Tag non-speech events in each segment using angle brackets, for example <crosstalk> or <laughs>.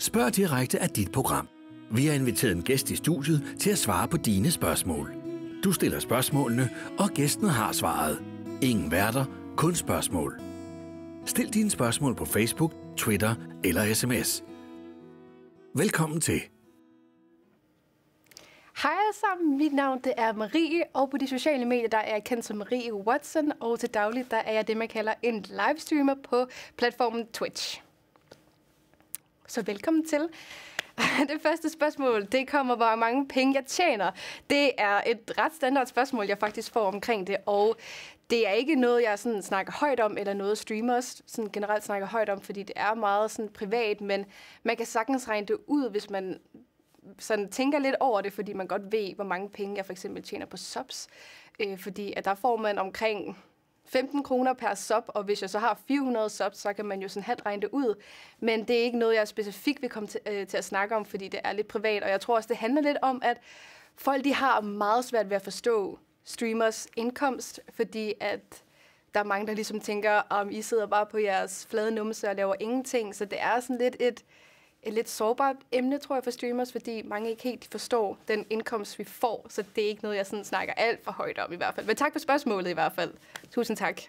Spørg direkte af dit program. Vi har inviteret en gæst i studiet til at svare på dine spørgsmål. Du stiller spørgsmålene, og gæsten har svaret. Ingen værter, kun spørgsmål. Stil dine spørgsmål på Facebook, Twitter eller sms. Velkommen til. Hej alle sammen, mit navn det er Marie, og på de sociale medier der er jeg kendt som Marie Watson, og til dagligt der er jeg det, man kalder en livestreamer på platformen Twitch så velkommen til. <laughs> Det første spørgsmål, det kommer, hvor mange penge jeg tjener. Det er et ret standard spørgsmål, jeg faktisk får omkring det, og det er ikke noget, jeg sådan snakker højt om, eller noget streamers sådan generelt snakker højt om, fordi det er meget sådan privat, men man kan sagtens regne det ud, hvis man sådan tænker lidt over det, fordi man godt ved, hvor mange penge jeg for eksempel tjener på subs. Øh, fordi at der får man omkring 15 kroner per sub, og hvis jeg så har 400 subs, så kan man jo sådan halvt regne det ud. Men det er ikke noget, jeg specifikt vil komme til, øh, til at snakke om, fordi det er lidt privat, og jeg tror også, det handler lidt om, at folk de har meget svært ved at forstå streamers indkomst, fordi at der er mange, der ligesom tænker, om I sidder bare på jeres flade numse og laver ingenting, så det er sådan lidt et et lidt sårbart emne, tror jeg, for streamers, fordi mange ikke helt forstår den indkomst, vi får, så det er ikke noget, jeg sådan snakker alt for højt om i hvert fald. Men tak for spørgsmålet i hvert fald. Tusind tak.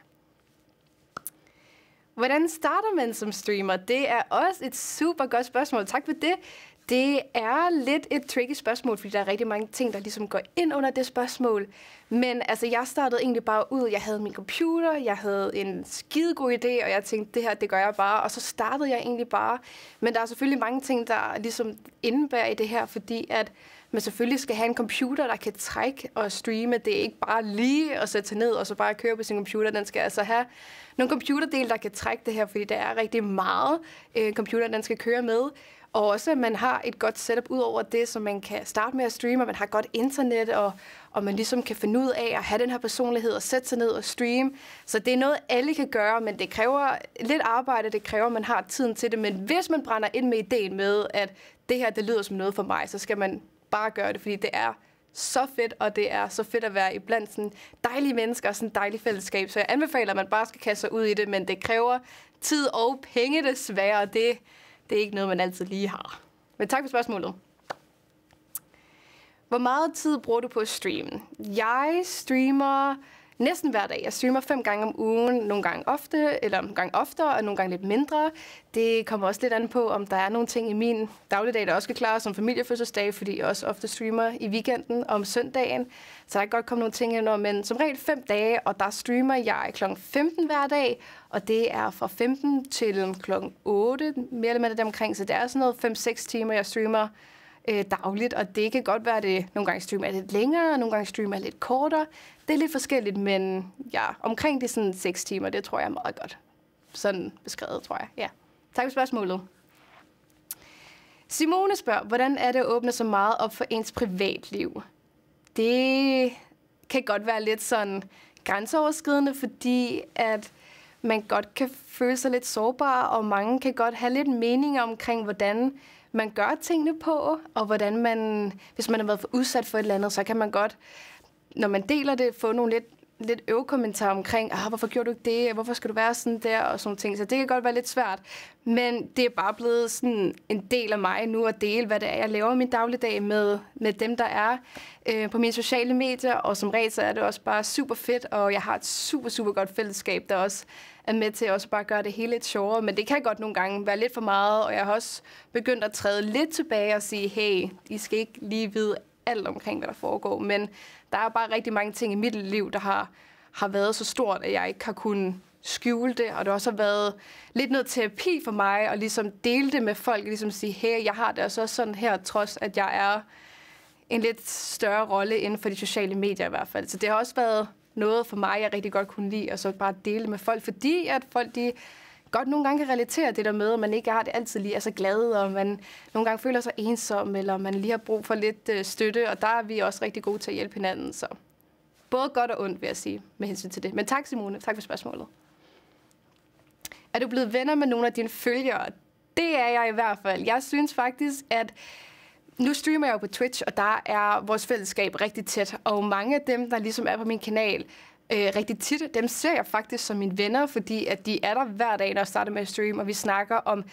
Hvordan starter man som streamer? Det er også et super godt spørgsmål. Tak for det. Det er lidt et tricky spørgsmål, fordi der er rigtig mange ting, der ligesom går ind under det spørgsmål. Men altså, jeg startede egentlig bare ud, jeg havde min computer, jeg havde en skidegod idé, og jeg tænkte, det her, det gør jeg bare. Og så startede jeg egentlig bare. Men der er selvfølgelig mange ting, der ligesom indebærer i det her, fordi at man selvfølgelig skal have en computer, der kan trække og streame. Det er ikke bare lige at sætte sig ned og så bare køre på sin computer. Den skal altså have nogle computerdel, der kan trække det her, fordi det er rigtig meget, øh, den skal køre med. Og også, at man har et godt setup ud over det, så man kan starte med at streame, og man har godt internet, og, og man ligesom kan finde ud af at have den her personlighed og sætte sig ned og streame. Så det er noget, alle kan gøre, men det kræver lidt arbejde, det kræver, at man har tiden til det. Men hvis man brænder ind med ideen med, at det her, det lyder som noget for mig, så skal man bare gøre det, fordi det er så fedt, og det er så fedt at være i blandt sådan dejlige mennesker og sådan dejlig fællesskab. Så jeg anbefaler, at man bare skal kaste sig ud i det, men det kræver tid og penge desværre, og det det er ikke noget, man altid lige har. Men tak for spørgsmålet. Hvor meget tid bruger du på at streame? Jeg streamer næsten hver dag. Jeg streamer fem gange om ugen, nogle gange ofte, eller nogle gange oftere, og nogle gange lidt mindre. Det kommer også lidt an på, om der er nogle ting i min dagligdag, der også skal klare, som familiefødselsdag, fordi jeg også ofte streamer i weekenden om søndagen. Så der kan godt komme nogle ting indover, men som regel fem dage, og der streamer jeg kl. 15 hver dag, og det er fra 15 til kl. 8, mere eller mindre omkring, så det er sådan noget 5-6 timer, jeg streamer øh, dagligt, og det kan godt være, at det nogle gange stream er lidt længere, og nogle gange stream er lidt kortere. Det er lidt forskelligt, men ja, omkring de sådan 6 timer, det tror jeg er meget godt. Sådan beskrevet, tror jeg. Ja. Tak for spørgsmålet. Simone spørger, hvordan er det at åbne så meget op for ens privatliv? Det kan godt være lidt sådan grænseoverskridende, fordi at man godt kan føle sig lidt sårbar, og mange kan godt have lidt meninger omkring, hvordan man gør tingene på, og hvordan man, hvis man har været udsat for et eller andet, så kan man godt, når man deler det, få nogle lidt lidt øvekommentar omkring, ah, hvorfor gjorde du ikke det, hvorfor skal du være sådan der, og sådan ting. Så det kan godt være lidt svært, men det er bare blevet sådan en del af mig nu at dele, hvad det er, jeg laver min dagligdag med, med dem, der er øh, på mine sociale medier, og som regel så er det også bare super fedt, og jeg har et super, super godt fællesskab, der også er med til også bare at gøre det hele lidt sjovere, men det kan godt nogle gange være lidt for meget, og jeg har også begyndt at træde lidt tilbage og sige, hey, I skal ikke lige vide alt omkring, hvad der foregår, men der er bare rigtig mange ting i mit liv, der har, har været så stort, at jeg ikke har kunnet skjule det, og det også har været lidt noget terapi for mig, og ligesom dele det med folk, og ligesom sige, hey, jeg har det altså også sådan her, trods at jeg er en lidt større rolle inden for de sociale medier i hvert fald. Så det har også været noget for mig, jeg rigtig godt kunne lide, og så bare dele med folk, fordi at folk, de godt nogle gange kan relatere det der med, at man ikke har det altid lige er så altså, glad, og man nogle gange føler sig ensom, eller man lige har brug for lidt øh, støtte, og der er vi også rigtig gode til at hjælpe hinanden. Så både godt og ondt, vil jeg sige, med hensyn til det. Men tak, Simone. Tak for spørgsmålet. Er du blevet venner med nogle af dine følgere? Det er jeg i hvert fald. Jeg synes faktisk, at nu streamer jeg jo på Twitch, og der er vores fællesskab rigtig tæt, og mange af dem, der ligesom er på min kanal, øh, rigtig tit. Dem ser jeg faktisk som mine venner, fordi at de er der hver dag, når jeg starter med at stream, og vi snakker om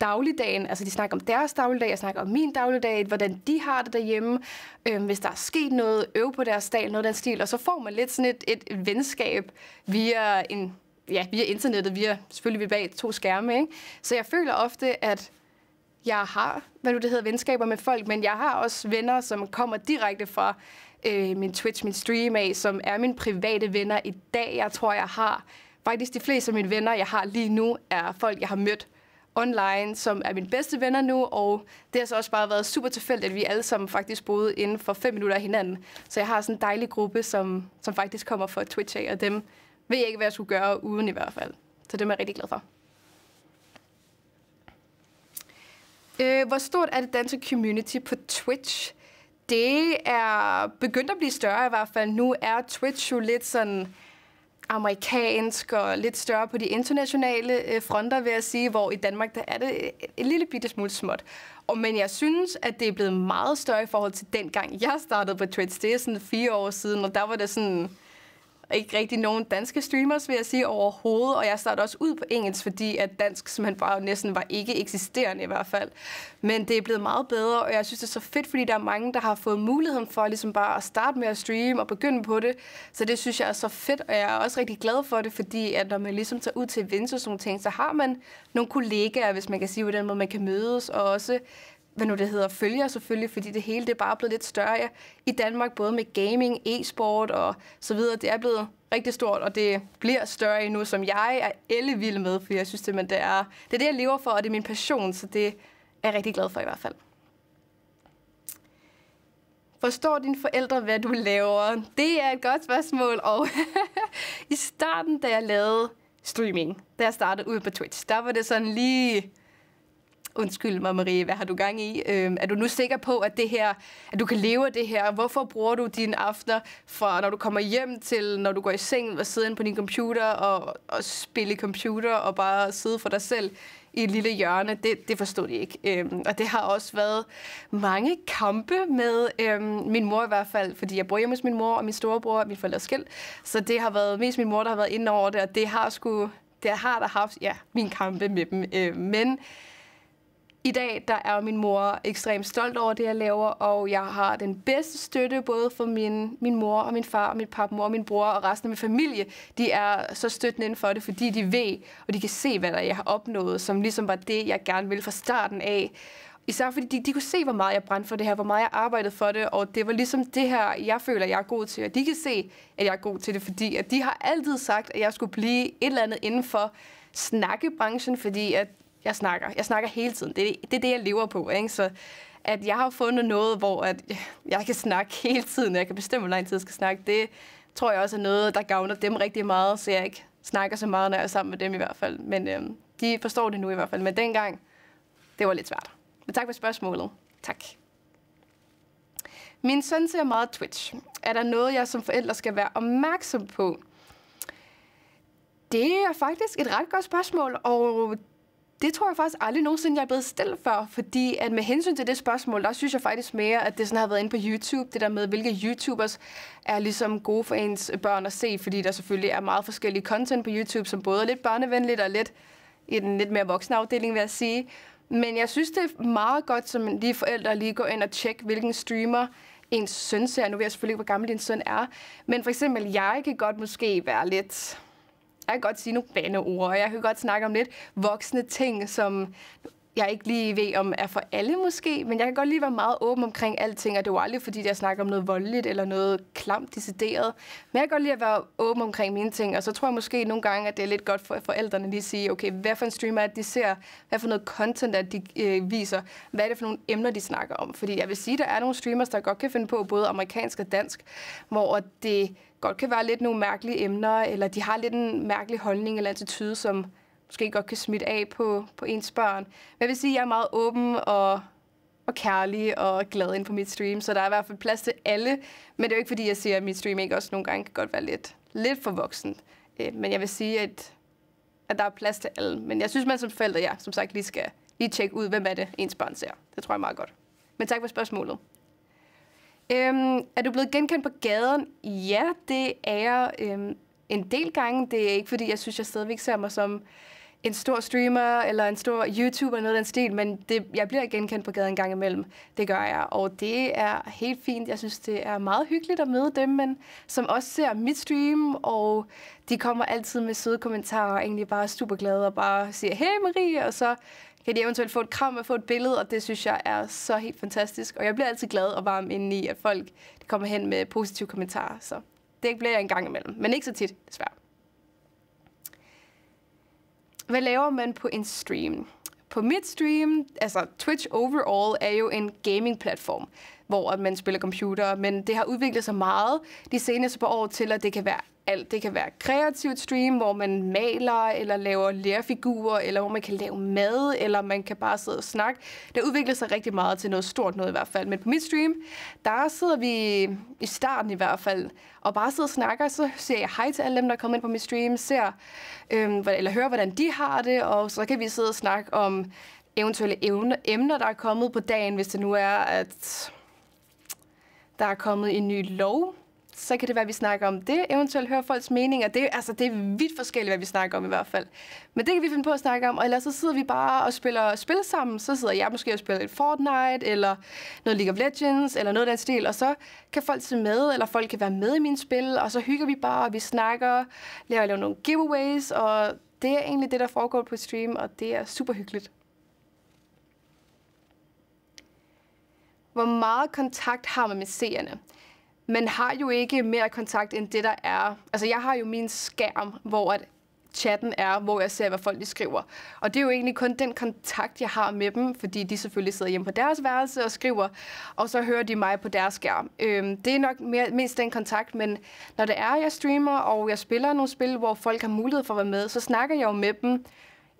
dagligdagen, altså de snakker om deres dagligdag, jeg snakker om min dagligdag, hvordan de har det derhjemme, øh, hvis der er sket noget, øve på deres dag, noget af den stil, og så får man lidt sådan et, et, venskab via, en, ja, via internettet, via selvfølgelig ved bag to skærme, ikke? Så jeg føler ofte, at jeg har, hvad nu det hedder, venskaber med folk, men jeg har også venner, som kommer direkte fra øh, min Twitch, min stream af, som er mine private venner i dag. Jeg tror, jeg har faktisk de fleste af mine venner, jeg har lige nu, er folk, jeg har mødt online, som er mine bedste venner nu, og det har så også bare været super tilfældigt, at vi alle sammen faktisk boede inden for fem minutter af hinanden. Så jeg har sådan en dejlig gruppe, som, som faktisk kommer fra Twitch af, og dem ved jeg ikke, hvad jeg skulle gøre uden i hvert fald. Så det er jeg rigtig glad for. Øh, hvor stort er det danske community på Twitch? det er begyndt at blive større i hvert fald. Nu er Twitch jo lidt sådan amerikansk og lidt større på de internationale øh, fronter, vil jeg sige, hvor i Danmark, der er det en lille bitte smule småt. Og, men jeg synes, at det er blevet meget større i forhold til dengang, jeg startede på Twitch. Det er sådan fire år siden, og der var det sådan ikke rigtig nogen danske streamers, vil jeg sige, overhovedet, og jeg startede også ud på engelsk, fordi at dansk simpelthen bare næsten var ikke eksisterende i hvert fald. Men det er blevet meget bedre, og jeg synes, det er så fedt, fordi der er mange, der har fået muligheden for ligesom bare at starte med at streame og begynde på det. Så det synes jeg er så fedt, og jeg er også rigtig glad for det, fordi at når man ligesom tager ud til events og sådan ting, så har man nogle kollegaer, hvis man kan sige på den måde, man kan mødes, og også hvad nu det hedder, følger selvfølgelig, fordi det hele det er bare blevet lidt større ja, i Danmark, både med gaming, e-sport og så videre. Det er blevet rigtig stort, og det bliver større endnu, som jeg er ellevild med, for jeg synes simpelthen, det er, det er det, jeg lever for, og det er min passion, så det er jeg rigtig glad for i hvert fald. Forstår dine forældre, hvad du laver? Det er et godt spørgsmål, og <laughs> i starten, da jeg lavede streaming, da jeg startede ud på Twitch, der var det sådan lige undskyld mig Marie, hvad har du gang i? Øh, er du nu sikker på, at, det her, at du kan leve af det her? Hvorfor bruger du dine aftener fra, når du kommer hjem til, når du går i seng og sidder på din computer og, og spille computer og bare sidde for dig selv? i et lille hjørne, det, det forstod de ikke. Øhm, og det har også været mange kampe med øhm, min mor i hvert fald, fordi jeg bor hjemme hos min mor og min storebror og min er skilt. Så det har været mest min mor, der har været inde over det, og det har sgu, det har der haft ja, min kampe med dem. Øhm, men i dag der er min mor ekstremt stolt over det, jeg laver, og jeg har den bedste støtte både for min, min mor og min far og min papmor og min bror og resten af min familie. De er så støttende inden for det, fordi de ved, og de kan se, hvad der jeg har opnået, som ligesom var det, jeg gerne ville fra starten af. Især fordi de, de kunne se, hvor meget jeg brændte for det her, hvor meget jeg arbejdede for det, og det var ligesom det her, jeg føler, jeg er god til, og de kan se, at jeg er god til det, fordi at de har altid sagt, at jeg skulle blive et eller andet inden for snakkebranchen, fordi at jeg snakker. Jeg snakker hele tiden. Det, det er det, jeg lever på. Ikke? Så at jeg har fundet noget, hvor at <laughs> jeg kan snakke hele tiden, og jeg kan bestemme, hvor lang tid jeg skal snakke, det tror jeg også er noget, der gavner dem rigtig meget, så jeg ikke snakker så meget, når jeg er sammen med dem i hvert fald. Men øhm, de forstår det nu i hvert fald. Men dengang, det var lidt svært. Men tak for spørgsmålet. Tak. Min søn ser meget Twitch. Er der noget, jeg som forælder skal være opmærksom på? Det er faktisk et ret godt spørgsmål, og det tror jeg faktisk aldrig nogensinde, jeg er blevet stillet for, fordi at med hensyn til det spørgsmål, der synes jeg faktisk mere, at det sådan har været inde på YouTube, det der med, hvilke YouTubers er ligesom gode for ens børn at se, fordi der selvfølgelig er meget forskellige content på YouTube, som både er lidt børnevenligt og lidt i den lidt mere voksne afdeling, vil jeg sige. Men jeg synes, det er meget godt, som lige forældre lige går ind og tjekker, hvilken streamer ens søn ser. Nu ved jeg selvfølgelig ikke, hvor gammel din søn er. Men for eksempel, jeg kan godt måske være lidt jeg kan godt sige nogle bandeord, og jeg kan godt snakke om lidt voksne ting, som jeg ikke lige ved, om er for alle måske, men jeg kan godt lige være meget åben omkring alting, og det er jo aldrig, fordi jeg snakker om noget voldeligt eller noget klamt decideret. Men jeg kan godt lige at være åben omkring mine ting, og så tror jeg måske nogle gange, at det er lidt godt for forældrene lige at sige, okay, hvad for en streamer at de ser, hvad for noget content at de øh, viser, hvad er det for nogle emner, de snakker om. Fordi jeg vil sige, der er nogle streamers, der godt kan finde på både amerikansk og dansk, hvor det godt kan være lidt nogle mærkelige emner, eller de har lidt en mærkelig holdning eller attitude, som måske godt kan smitte af på, på ens børn. Men jeg vil sige, at jeg er meget åben og, og kærlig og glad ind på mit stream, så der er i hvert fald plads til alle. Men det er jo ikke, fordi jeg siger, at mit stream ikke også nogle gange kan godt være lidt, lidt for voksen. Øh, men jeg vil sige, at, at der er plads til alle. Men jeg synes, man som forældre, ja, som sagt, lige skal lige tjekke ud, hvem er det, ens børn ser. Det tror jeg meget godt. Men tak for spørgsmålet. Øhm, er du blevet genkendt på gaden? Ja, det er jeg øhm, en del gange. Det er ikke, fordi jeg synes, jeg stadigvæk ser mig som en stor streamer eller en stor YouTuber eller noget af den stil, men det, jeg bliver genkendt på gaden en gang imellem. Det gør jeg, og det er helt fint. Jeg synes, det er meget hyggeligt at møde dem, men som også ser mit stream, og de kommer altid med søde kommentarer og egentlig bare super glade og bare siger, hey Marie, og så kan de eventuelt få et kram og få et billede, og det synes jeg er så helt fantastisk. Og jeg bliver altid glad og varm i, at folk kommer hen med positive kommentarer. Så det bliver jeg en gang imellem, men ikke så tit, desværre. Hvad laver man på en stream? På mit stream, altså Twitch overall, er jo en gaming-platform, hvor man spiller computer, men det har udviklet sig meget de seneste par år til, at det kan være alt. Det kan være kreativt stream, hvor man maler eller laver lærfigurer, eller hvor man kan lave mad, eller man kan bare sidde og snakke. Det udvikler sig rigtig meget til noget stort noget i hvert fald. Men på mit stream, der sidder vi i starten i hvert fald, og bare sidder og snakker, så siger jeg hej til alle dem, der kommer ind på mit stream, ser, øhm, eller hører, hvordan de har det, og så kan vi sidde og snakke om eventuelle evne, emner, der er kommet på dagen, hvis det nu er, at der er kommet en ny lov, så kan det være, at vi snakker om det, eventuelt høre folks meninger. Det, altså, det er vidt forskelligt, hvad vi snakker om i hvert fald. Men det kan vi finde på at snakke om, og ellers så sidder vi bare og spiller spil sammen. Så sidder jeg måske og spiller lidt Fortnite, eller noget League of Legends, eller noget af den stil, og så kan folk se med, eller folk kan være med i mine spil, og så hygger vi bare, og vi snakker, laver, laver nogle giveaways, og det er egentlig det, der foregår på stream, og det er super hyggeligt. Hvor meget kontakt har man med seerne? man har jo ikke mere kontakt end det, der er. Altså, jeg har jo min skærm, hvor at chatten er, hvor jeg ser, hvad folk de skriver. Og det er jo egentlig kun den kontakt, jeg har med dem, fordi de selvfølgelig sidder hjemme på deres værelse og skriver, og så hører de mig på deres skærm. Øhm, det er nok mere, mest den kontakt, men når det er, jeg streamer, og jeg spiller nogle spil, hvor folk har mulighed for at være med, så snakker jeg jo med dem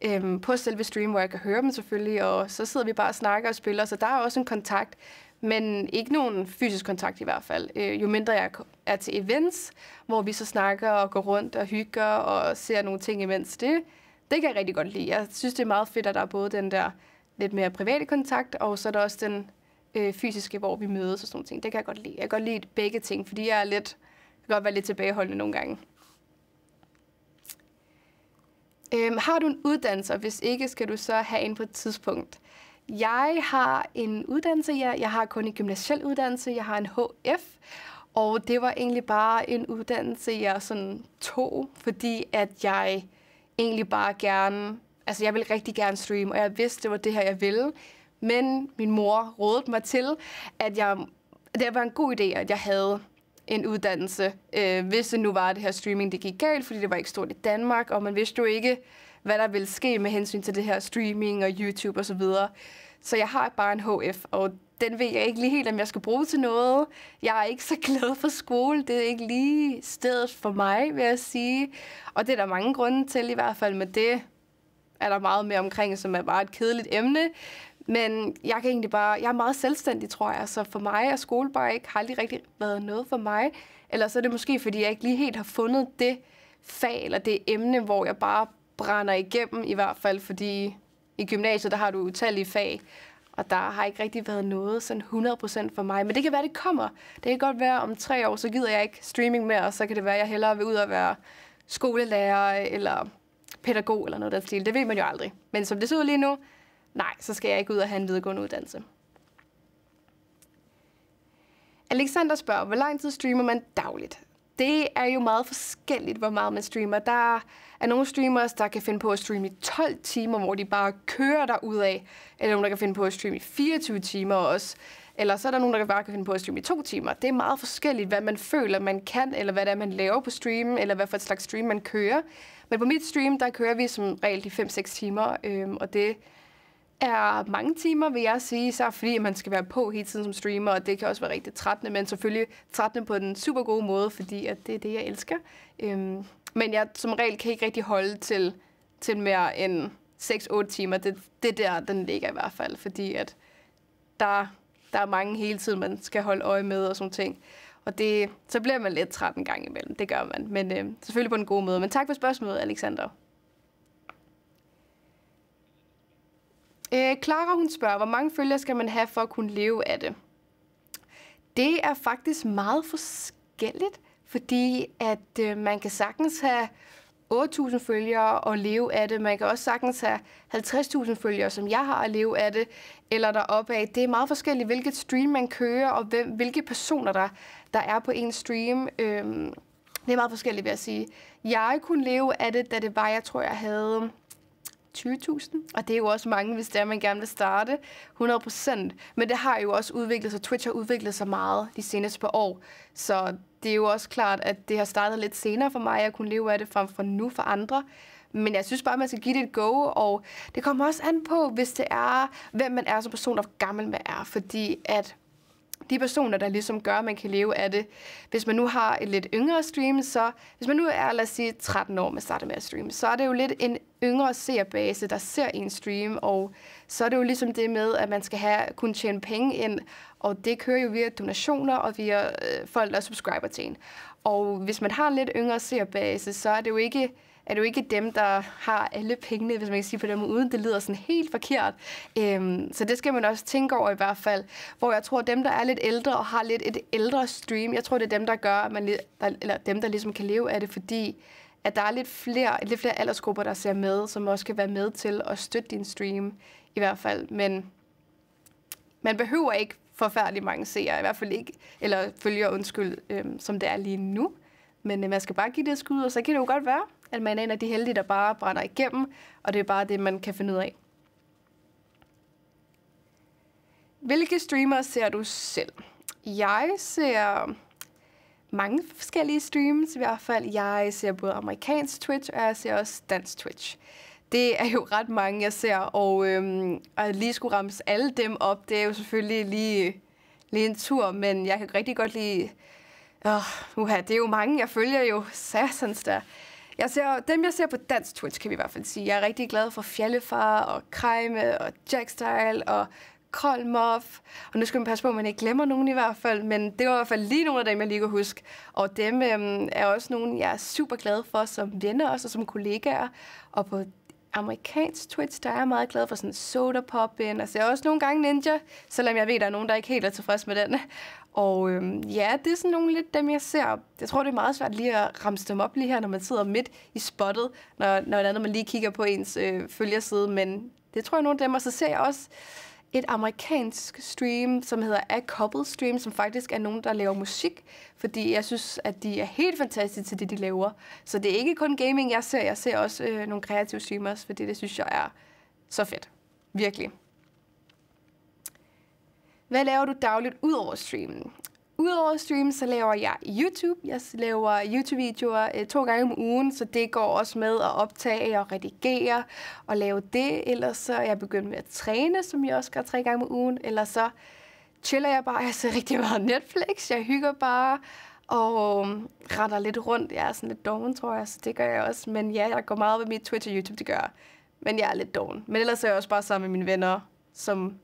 øhm, på selve stream, hvor jeg kan høre dem selvfølgelig, og så sidder vi bare og snakker og spiller, så der er også en kontakt men ikke nogen fysisk kontakt i hvert fald. Øh, jo mindre jeg er til events, hvor vi så snakker og går rundt og hygger og ser nogle ting imens det, det kan jeg rigtig godt lide. Jeg synes, det er meget fedt, at der er både den der lidt mere private kontakt, og så er der også den øh, fysiske, hvor vi mødes og sådan noget. Det kan jeg godt lide. Jeg kan godt lide begge ting, fordi jeg er lidt, kan godt være lidt tilbageholdende nogle gange. Øhm, har du en uddannelse, og hvis ikke, skal du så have en på et tidspunkt. Jeg har en uddannelse, jeg, jeg har kun en gymnasiel uddannelse, jeg har en HF, og det var egentlig bare en uddannelse, jeg sådan tog, fordi at jeg egentlig bare gerne, altså jeg ville rigtig gerne streame, og jeg vidste, det var det her, jeg ville, men min mor rådede mig til, at jeg, det var en god idé, at jeg havde en uddannelse, øh, hvis det nu var det her streaming, det gik galt, fordi det var ikke stort i Danmark, og man vidste jo ikke, hvad der ville ske med hensyn til det her streaming og YouTube osv. Så, videre. så jeg har bare en HF, og den ved jeg ikke lige helt, om jeg skal bruge til noget. Jeg er ikke så <laughs> glad for skole. Det er ikke lige stedet for mig, vil jeg sige. Og det er der mange grunde til, i hvert fald med det er der meget mere omkring, som er bare et kedeligt emne. Men jeg kan egentlig bare, jeg er meget selvstændig, tror jeg, så for mig er skole bare ikke, har aldrig rigtig været noget for mig. Eller så er det måske, fordi jeg ikke lige helt har fundet det fag eller det emne, hvor jeg bare brænder igennem, i hvert fald, fordi i gymnasiet, der har du utallige fag, og der har ikke rigtig været noget sådan 100% for mig. Men det kan være, det kommer. Det kan godt være, om tre år, så gider jeg ikke streaming mere, og så kan det være, at jeg hellere vil ud og være skolelærer eller pædagog eller noget af det. stil. Det ved man jo aldrig. Men som det ser ud lige nu, nej, så skal jeg ikke ud og have en videregående uddannelse. Alexander spørger, hvor lang tid streamer man dagligt? Det er jo meget forskelligt, hvor meget man streamer. Der er nogle streamers, der kan finde på at streame i 12 timer, hvor de bare kører der af, eller nogle, der kan finde på at streame i 24 timer også. Eller så er der nogen, der bare kan finde på at streame i to timer. Det er meget forskelligt, hvad man føler, man kan, eller hvad det er, man laver på streamen, eller hvad for et slags stream, man kører. Men på mit stream, der kører vi som regel de 5-6 timer, øhm, og det er mange timer, vil jeg sige, så fordi man skal være på hele tiden som streamer, og det kan også være rigtig trættende, men selvfølgelig trættende på den super gode måde, fordi at det er det, jeg elsker. Øhm, men jeg som regel kan ikke rigtig holde til, til mere end 6-8 timer. Det, det der, den ligger i hvert fald, fordi at der, der er mange hele tiden, man skal holde øje med og sådan ting. Og det, så bliver man lidt træt en gang imellem, det gør man. Men øh, selvfølgelig på en god måde. Men tak for spørgsmålet, Alexander. Klara øh, hun spørger, hvor mange følgere skal man have for at kunne leve af det? Det er faktisk meget forskelligt, fordi at øh, man kan sagtens have 8.000 følgere og leve af det. Man kan også sagtens have 50.000 følgere, som jeg har at leve af det, eller der af. Det er meget forskelligt, hvilket stream man kører, og hvem, hvilke personer der, der er på en stream. Øhm, det er meget forskelligt, vil jeg sige. Jeg kunne leve af det, da det var, jeg tror, jeg havde 20.000, og det er jo også mange, hvis det er, man gerne vil starte, 100%. Men det har jo også udviklet sig, Twitch har udviklet sig meget de seneste par år, så det er jo også klart, at det har startet lidt senere for mig, at jeg kunne leve af det frem for nu for andre. Men jeg synes bare, at man skal give det et go, og det kommer også an på, hvis det er, hvem man er som person, og hvor gammel man er. Fordi at de personer, der ligesom gør, at man kan leve af det. Hvis man nu har et lidt yngre stream, så hvis man nu er, lad os sige, 13 år, man starter med at streame, så er det jo lidt en yngre seerbase, der ser en stream, og så er det jo ligesom det med, at man skal have, kunne tjene penge ind, og det kører jo via donationer og via øh, folk, der subscriber til en. Og hvis man har en lidt yngre seerbase, så er det jo ikke er det jo ikke dem, der har alle pengene, hvis man kan sige på dem uden det lyder sådan helt forkert. Øhm, så det skal man også tænke over i hvert fald. Hvor jeg tror, dem, der er lidt ældre og har lidt et ældre stream, jeg tror, det er dem, der gør, at man, der, eller dem, der ligesom kan leve af det, fordi at der er lidt flere, lidt flere aldersgrupper, der ser med, som også kan være med til at støtte din stream, i hvert fald. Men man behøver ikke forfærdelig mange seere, i hvert fald ikke, eller følger undskyld, øhm, som det er lige nu. Men øh, man skal bare give det et skud, og så kan det jo godt være, at man er en af de heldige, der bare brænder igennem, og det er bare det, man kan finde ud af. Hvilke streamere ser du selv? Jeg ser mange forskellige streams, i hvert fald. Jeg ser både amerikansk Twitch, og jeg ser også dansk Twitch. Det er jo ret mange, jeg ser, og, øhm, og lige skulle ramse alle dem op, det er jo selvfølgelig lige, lige en tur, men jeg kan rigtig godt lide... Åh, uha, det er jo mange, jeg følger jo sassens der. Jeg ser, dem, jeg ser på dansk Twitch, kan vi i hvert fald sige. Jeg er rigtig glad for Fjallefar og Kreime og Jackstyle og Kolmov. Og nu skal man passe på, at man ikke glemmer nogen i hvert fald, men det var i hvert fald lige nogle af dem, jeg lige kan huske. Og dem øhm, er også nogle, jeg er super glad for som venner også, og som kollegaer. Og på amerikansk Twitch, der er meget glad for sådan soda pop ind, og ser også nogle gange Ninja, selvom jeg ved, at der er nogen, der ikke helt er tilfreds med den. Og øhm, ja, det er sådan nogle lidt dem, jeg ser. Jeg tror, det er meget svært lige at ramse dem op lige her, når man sidder midt i spottet, når, når andet man lige kigger på ens øh, følgerside, men det tror jeg er nogle af dem, og så ser jeg også et amerikansk stream, som hedder A Couple Stream, som faktisk er nogen, der laver musik, fordi jeg synes, at de er helt fantastiske til det, de laver. Så det er ikke kun gaming, jeg ser. Jeg ser også øh, nogle kreative streamers, fordi det synes jeg er så fedt. Virkelig. Hvad laver du dagligt ud over streamen? Udover streame, så laver jeg YouTube. Jeg laver YouTube-videoer øh, to gange om ugen, så det går også med at optage og redigere og lave det. Ellers så er jeg begyndt med at træne, som jeg også gør tre gange om ugen. Eller så chiller jeg bare. Jeg ser rigtig meget Netflix. Jeg hygger bare og øhm, retter lidt rundt. Jeg er sådan lidt doven, tror jeg, så det gør jeg også. Men ja, jeg går meget ved mit Twitch og YouTube, det gør Men jeg er lidt doven. Men ellers er jeg også bare sammen med mine venner, som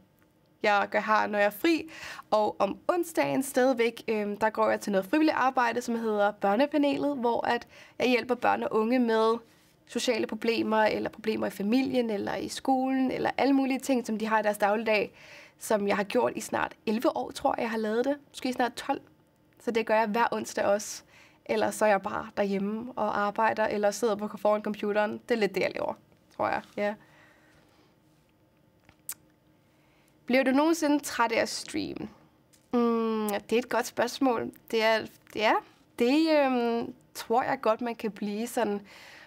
jeg gør her, når jeg er fri. Og om onsdagen stadigvæk, øh, der går jeg til noget frivilligt arbejde, som hedder Børnepanelet, hvor at jeg hjælper børn og unge med sociale problemer, eller problemer i familien, eller i skolen, eller alle mulige ting, som de har i deres dagligdag, som jeg har gjort i snart 11 år, tror jeg, jeg har lavet det. Måske snart 12. Så det gør jeg hver onsdag også. Eller så er jeg bare derhjemme og arbejder, eller sidder på foran computeren. Det er lidt det, jeg laver, tror jeg. Ja. Yeah. Blev du nogensinde træt af at streame? Mm, det er et godt spørgsmål. Det er, ja, det øhm, tror jeg godt, man kan blive sådan,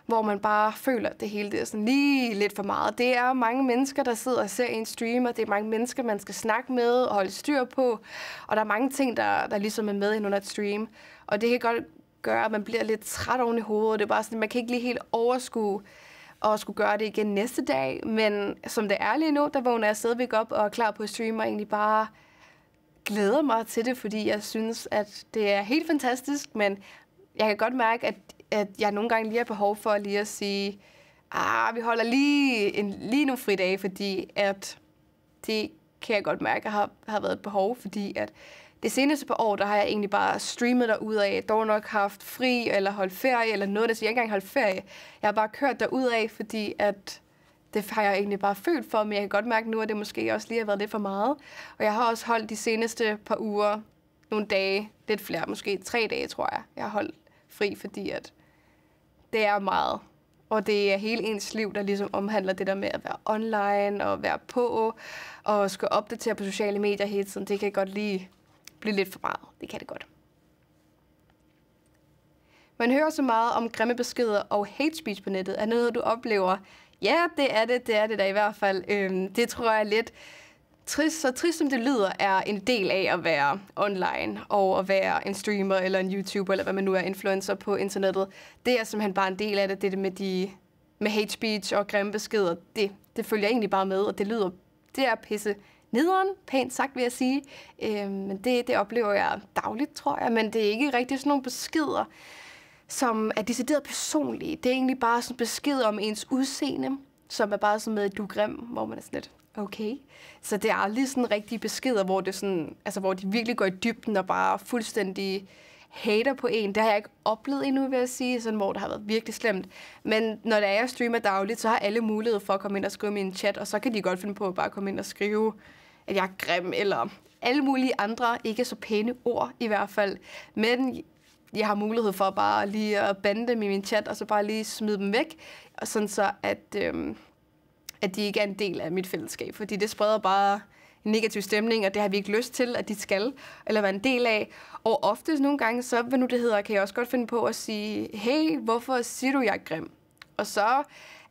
hvor man bare føler, at det hele det er sådan lige lidt for meget. Det er mange mennesker, der sidder og ser en streamer. Det er mange mennesker, man skal snakke med og holde styr på. Og der er mange ting, der, der ligesom er med ind under et stream. Og det kan godt gøre, at man bliver lidt træt oven i hovedet. Det er bare sådan, at man kan ikke lige helt overskue, og skulle gøre det igen næste dag. Men som det er lige nu, der vågner jeg stadigvæk op og er klar på streame, og egentlig bare glæder mig til det, fordi jeg synes, at det er helt fantastisk, men jeg kan godt mærke, at, at jeg nogle gange lige har behov for lige at sige, ah, vi holder lige, en, lige fri dag, fordi at det kan jeg godt mærke, at har, har været et behov, fordi at det seneste par år, der har jeg egentlig bare streamet derud af, dog nok haft fri eller holdt ferie eller noget, så siger jeg ikke engang holdt ferie. Jeg har bare kørt derud af, fordi at det har jeg egentlig bare følt for, men jeg kan godt mærke nu, at det måske også lige har været lidt for meget. Og jeg har også holdt de seneste par uger, nogle dage, lidt flere, måske tre dage, tror jeg, jeg har holdt fri, fordi at det er meget. Og det er hele ens liv, der ligesom omhandler det der med at være online og være på og skulle opdatere på sociale medier hele tiden. Det kan godt lige blive lidt for meget. Det kan det godt. Man hører så meget om grimme beskeder og hate speech på nettet. Er noget, du oplever? Ja, det er det. Det er det da i hvert fald. Øhm, det tror jeg er lidt trist. Så trist som det lyder, er en del af at være online og at være en streamer eller en YouTuber eller hvad man nu er, influencer på internettet. Det er simpelthen bare en del af det. Det, det med de med hate speech og grimme beskeder, det, det følger egentlig bare med, og det lyder, det er pisse nederen, pænt sagt vil jeg sige. Øh, men det, det oplever jeg dagligt, tror jeg. Men det er ikke rigtig sådan nogle beskeder, som er decideret personlige. Det er egentlig bare sådan besked om ens udseende, som er bare sådan med, at du er grim, hvor man er sådan lidt, okay. Så det er aldrig sådan rigtige beskeder, hvor, det sådan, altså, hvor de virkelig går i dybden og bare fuldstændig hater på en. Det har jeg ikke oplevet endnu, vil jeg sige, sådan, hvor det har været virkelig slemt. Men når det er, jeg streamer dagligt, så har alle mulighed for at komme ind og skrive min chat, og så kan de godt finde på at bare komme ind og skrive at jeg er grim, eller alle mulige andre ikke så pæne ord i hvert fald. Men jeg har mulighed for bare lige at bande dem i min chat, og så bare lige smide dem væk, og sådan så, at, øhm, at de ikke er en del af mit fællesskab. Fordi det spreder bare en negativ stemning, og det har vi ikke lyst til, at de skal, eller være en del af. Og oftest nogle gange, så hvad nu det hedder, kan jeg også godt finde på at sige, hey, hvorfor siger du, jeg er grim? Og så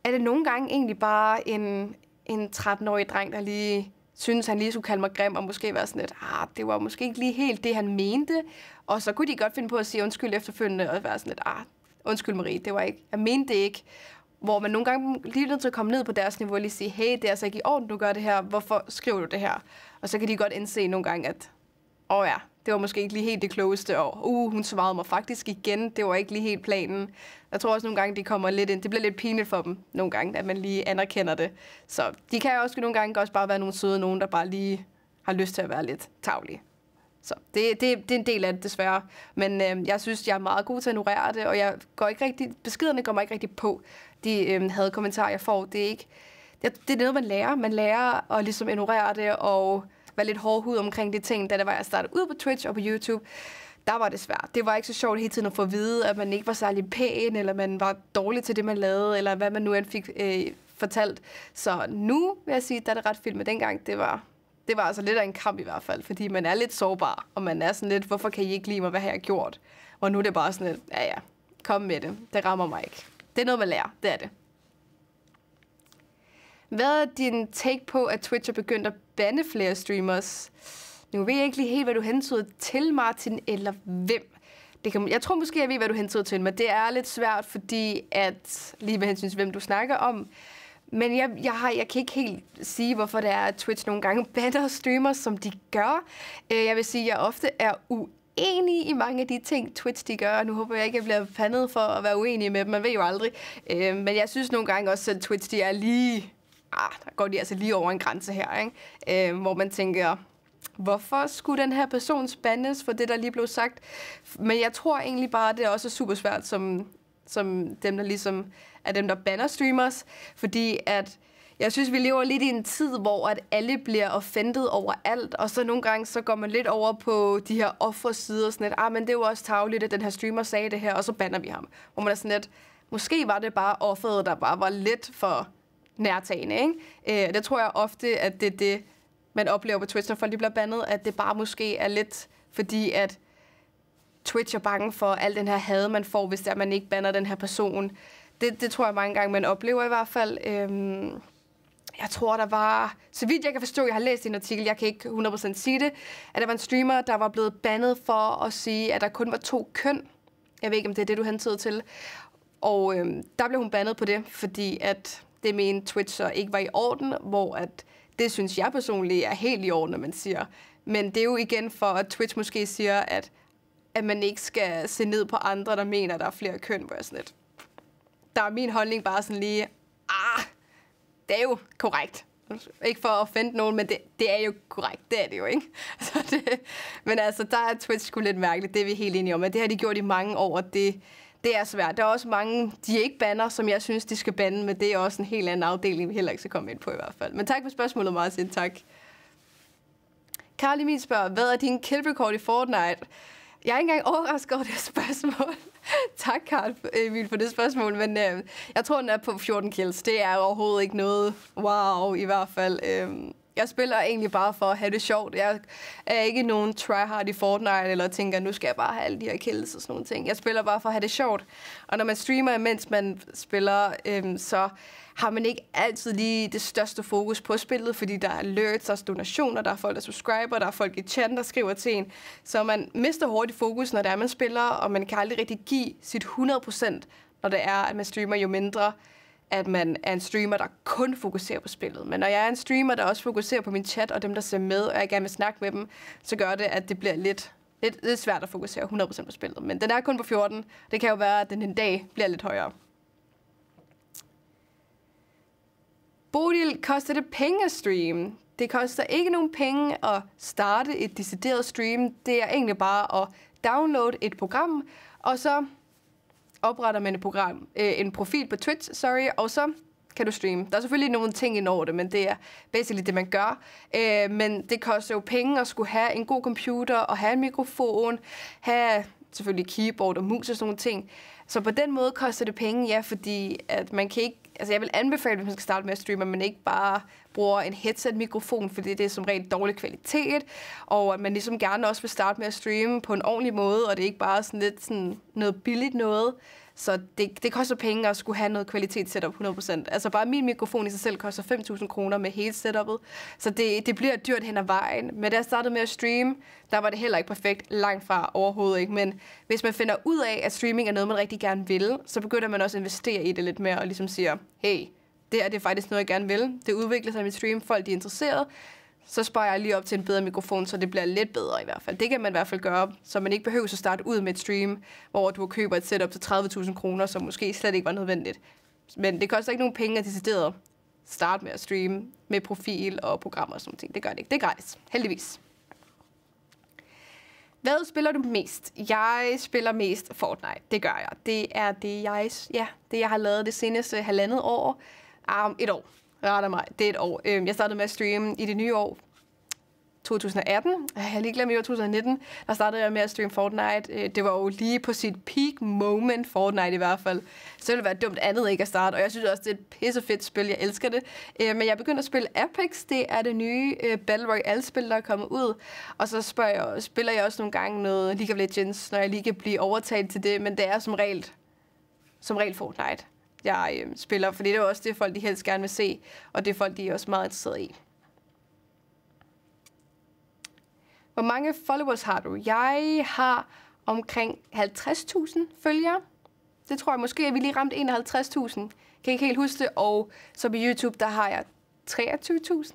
er det nogle gange egentlig bare en, en 13-årig dreng, der lige synes han lige skulle kalde mig grim, og måske være sådan lidt, ah, det var måske ikke lige helt det, han mente. Og så kunne de godt finde på at sige undskyld efterfølgende, og være sådan lidt, ah, undskyld Marie, det var ikke, jeg mente det ikke. Hvor man nogle gange lige nødt til at komme ned på deres niveau og lige sige, hey, det er altså ikke i orden, du gør det her, hvorfor skriver du det her? Og så kan de godt indse nogle gange, at åh oh ja, det var måske ikke lige helt det klogeste, og uh, hun svarede mig faktisk igen, det var ikke lige helt planen. Jeg tror også nogle gange, de kommer lidt ind, det bliver lidt pinligt for dem nogle gange, at man lige anerkender det. Så de kan også nogle gange også bare være nogle søde nogen, der bare lige har lyst til at være lidt tavlige. Så det, det, det er en del af det desværre, men øh, jeg synes, jeg er meget god til at ignorere det, og jeg går ikke rigtig, beskederne går mig ikke rigtig på. De øh, havde kommentarer, jeg får, det er ikke, det, det er noget, man lærer. Man lærer at ligesom ignorere det, og være lidt hård hud omkring de ting, da det var, jeg startede ud på Twitch og på YouTube der var det svært. Det var ikke så sjovt hele tiden at få at vide, at man ikke var særlig pæn, eller man var dårlig til det, man lavede, eller hvad man nu end fik øh, fortalt. Så nu vil jeg sige, der er det ret fint, med dengang, det var, det var altså lidt af en kamp i hvert fald, fordi man er lidt sårbar, og man er sådan lidt, hvorfor kan I ikke lide mig, hvad har jeg gjort? Og nu er det bare sådan lidt, ja ja, kom med det, det rammer mig ikke. Det er noget, man lærer, det er det. Hvad er din take på, at Twitch er begyndt at bande flere streamers? Nu ved jeg ikke lige helt, hvad du hentyder til, Martin, eller hvem. Det kan, jeg tror måske, jeg ved, hvad du hentyder til, men det er lidt svært, fordi at lige med hensyn til, hvem du snakker om, men jeg, jeg, har, jeg kan ikke helt sige, hvorfor det er, at Twitch nogle gange <laughs> bander streamers, som de gør. Øh, jeg vil sige, at jeg ofte er uenig i mange af de ting, Twitch de gør. Nu håber jeg ikke, at jeg bliver pandet for at være uenig med dem. Man ved jo aldrig. Øh, men jeg synes nogle gange også, at Twitch de er lige ah, der går de altså lige over en grænse her, ikke? Øh, hvor man tænker, hvorfor skulle den her person spandes for det, der lige blev sagt? Men jeg tror egentlig bare, det er også super svært, som, som dem, der ligesom er dem, der banner streamers, fordi at jeg synes, vi lever lidt i en tid, hvor at alle bliver offentet over alt, og så nogle gange så går man lidt over på de her offersider, sådan lidt, ah, men det er jo også tageligt, at den her streamer sagde det her, og så banner vi ham. Hvor man er sådan lidt, måske var det bare offeret, der bare var lidt for nærtagende. Ikke? Øh, det tror jeg ofte, at det er det, man oplever på Twitch, når folk bliver bandet, at det bare måske er lidt fordi, at Twitch er bange for al den her had, man får, hvis der man ikke banner den her person. Det, det tror jeg mange gange, man oplever i hvert fald. Øhm, jeg tror, der var, så vidt jeg kan forstå, jeg har læst en artikel, jeg kan ikke 100% sige det, at der var en streamer, der var blevet bandet for at sige, at der kun var to køn. Jeg ved ikke, om det er det, du hentede til. Og øhm, der blev hun bandet på det, fordi at det mente så ikke var i orden, hvor at det synes jeg personligt er helt i orden, når man siger. Men det er jo igen for, at Twitch måske siger, at, at man ikke skal se ned på andre, der mener, at der er flere køn, hvor jeg sådan lidt. Der er min holdning bare sådan lige, ah, det er jo korrekt. Ikke for at offende nogen, men det, det er jo korrekt. Det er det jo, ikke? <laughs> Så det, men altså, der er Twitch sgu lidt mærkeligt. Det er vi helt enige om. Men det har de gjort i mange år, og det, det er svært. Der er også mange, de ikke banner, som jeg synes, de skal bande, men det er også en helt anden afdeling, vi heller ikke skal komme ind på i hvert fald. Men tak for spørgsmålet, Martin. Tak. Karl Emil spørger, hvad er din kill record i Fortnite? Jeg er ikke engang overrasket over det <laughs> spørgsmål. tak, Karl Emil, for det spørgsmål. Men øh, jeg tror, den er på 14 kills. Det er overhovedet ikke noget wow, i hvert fald. Øh, jeg spiller egentlig bare for at have det sjovt. Jeg er ikke nogen tryhard i Fortnite, eller tænker, nu skal jeg bare have alle de her kills og sådan nogle ting. Jeg spiller bare for at have det sjovt. Og når man streamer, mens man spiller, øhm, så har man ikke altid lige det største fokus på spillet, fordi der er alerts, der er donationer, der er folk, der subscriber, der er folk i chat, der skriver til en. Så man mister hurtigt fokus, når det er, man spiller, og man kan aldrig rigtig give sit 100%, når det er, at man streamer jo mindre at man er en streamer, der kun fokuserer på spillet. Men når jeg er en streamer, der også fokuserer på min chat og dem, der ser med, og jeg gerne vil snakke med dem, så gør det, at det bliver lidt, lidt, lidt svært at fokusere 100% på spillet. Men den er kun på 14. Det kan jo være, at den en dag bliver lidt højere. Bodil, koster det penge at streame? Det koster ikke nogen penge at starte et decideret stream. Det er egentlig bare at downloade et program, og så opretter man et program, øh, en profil på Twitch, sorry, og så kan du streame. Der er selvfølgelig nogle ting ind over det, men det er basically det, man gør. Øh, men det koster jo penge at skulle have en god computer, og have en mikrofon, have selvfølgelig keyboard og mus og sådan nogle ting. Så på den måde koster det penge, ja, fordi at man kan ikke altså jeg vil anbefale, hvis man skal starte med at streame, at man ikke bare bruger en headset-mikrofon, fordi det er som regel dårlig kvalitet, og at man ligesom gerne også vil starte med at streame på en ordentlig måde, og det er ikke bare sådan lidt sådan noget billigt noget. Så det, det koster penge at skulle have noget kvalitet setup 100%. Altså bare min mikrofon i sig selv koster 5.000 kroner med hele setupet. Så det, det bliver dyrt hen ad vejen. Men da jeg startede med at streame, der var det heller ikke perfekt. Langt fra overhovedet ikke. Men hvis man finder ud af, at streaming er noget, man rigtig gerne vil, så begynder man også at investere i det lidt mere og ligesom siger, hey, det er det er faktisk noget, jeg gerne vil. Det udvikler sig i mit stream, folk de er interesseret så sparer jeg lige op til en bedre mikrofon, så det bliver lidt bedre i hvert fald. Det kan man i hvert fald gøre, så man ikke behøver at starte ud med et stream, hvor du køber et setup til 30.000 kroner, som måske slet ikke var nødvendigt. Men det koster ikke nogen penge at at starte med at streame med profil og programmer og sådan noget. Det gør det ikke. Det er gratis, heldigvis. Hvad spiller du mest? Jeg spiller mest Fortnite. Det gør jeg. Det er det, jeg, ja, det, jeg har lavet det seneste halvandet år. Um, et år Ja, mig, det er et år. Øhm, jeg startede med at streame i det nye år, 2018. Jeg lige glemt i år 2019. Der startede jeg med at streame Fortnite. Øh, det var jo lige på sit peak moment, Fortnite i hvert fald. Så ville det være dumt andet ikke at starte. Og jeg synes også, det er et fedt spil. Jeg elsker det. Øh, men jeg begyndte at spille Apex. Det er det nye øh, Battle Royale-spil, der er kommet ud. Og så spørger jeg, spiller jeg også nogle gange noget League of Legends, når jeg lige kan blive overtalt til det. Men det er som regel, som regel Fortnite jeg øh, spiller, fordi det er også det, folk de helst gerne vil se, og det er folk, de er også meget interesserede i. Hvor mange followers har du? Jeg har omkring 50.000 følgere. Det tror jeg måske, at vi lige ramte 51.000. Kan ikke helt huske det. Og så på YouTube, der har jeg 23.000.